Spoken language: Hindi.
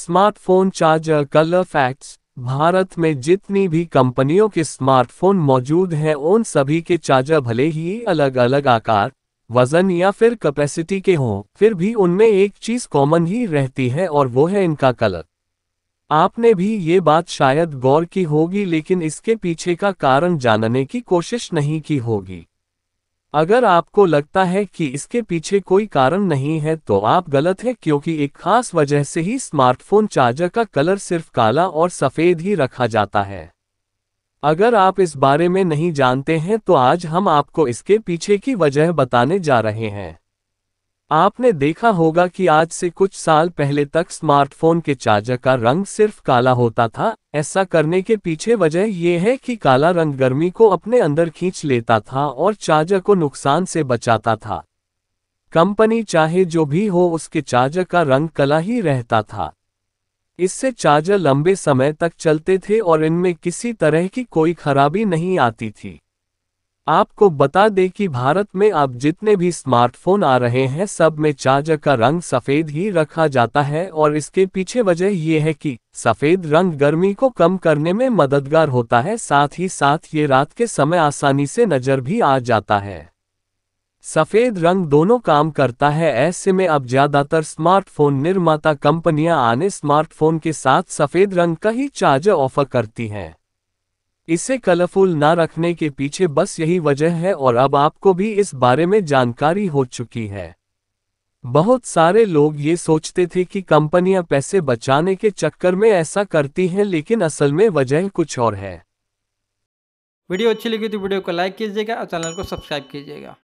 smartphone charger colour facts Bharat में जितनी भी कंपनियों के स्मार्टफोन मौजूद हैं उन सभी के चार्जर भले ही अलग अलग आकार वजन या फिर कैपेसिटी के हों फिर भी उनमें एक चीज कॉमन ही रहती है और वो है इनका कलर आपने भी ये बात शायद गौर की होगी लेकिन इसके पीछे का कारण जानने की कोशिश नहीं की होगी अगर आपको लगता है कि इसके पीछे कोई कारण नहीं है तो आप गलत है क्योंकि एक खास वजह से ही स्मार्टफोन चार्जर का कलर सिर्फ काला और सफ़ेद ही रखा जाता है अगर आप इस बारे में नहीं जानते हैं तो आज हम आपको इसके पीछे की वजह बताने जा रहे हैं आपने देखा होगा कि आज से कुछ साल पहले तक स्मार्टफोन के चार्जर का रंग सिर्फ काला होता था ऐसा करने के पीछे वजह यह है कि काला रंग गर्मी को अपने अंदर खींच लेता था और चार्जर को नुकसान से बचाता था कंपनी चाहे जो भी हो उसके चार्जर का रंग कला ही रहता था इससे चार्जर लंबे समय तक चलते थे और इनमें किसी तरह की कोई खराबी नहीं आती थी आपको बता दें कि भारत में अब जितने भी स्मार्टफोन आ रहे हैं सब में चार्जर का रंग सफ़ेद ही रखा जाता है और इसके पीछे वजह ये है कि सफ़ेद रंग गर्मी को कम करने में मददगार होता है साथ ही साथ ये रात के समय आसानी से नज़र भी आ जाता है सफ़ेद रंग दोनों काम करता है ऐसे में अब ज़्यादातर स्मार्टफोन निर्माता कंपनियां आने स्मार्टफोन के साथ सफ़ेद रंग का ही चार्जर ऑफर करती हैं इसे कलरफुल ना रखने के पीछे बस यही वजह है और अब आपको भी इस बारे में जानकारी हो चुकी है बहुत सारे लोग ये सोचते थे कि कंपनियां पैसे बचाने के चक्कर में ऐसा करती हैं लेकिन असल में वजह कुछ और है वीडियो अच्छी लगी तो वीडियो को लाइक कीजिएगा और चैनल को सब्सक्राइब कीजिएगा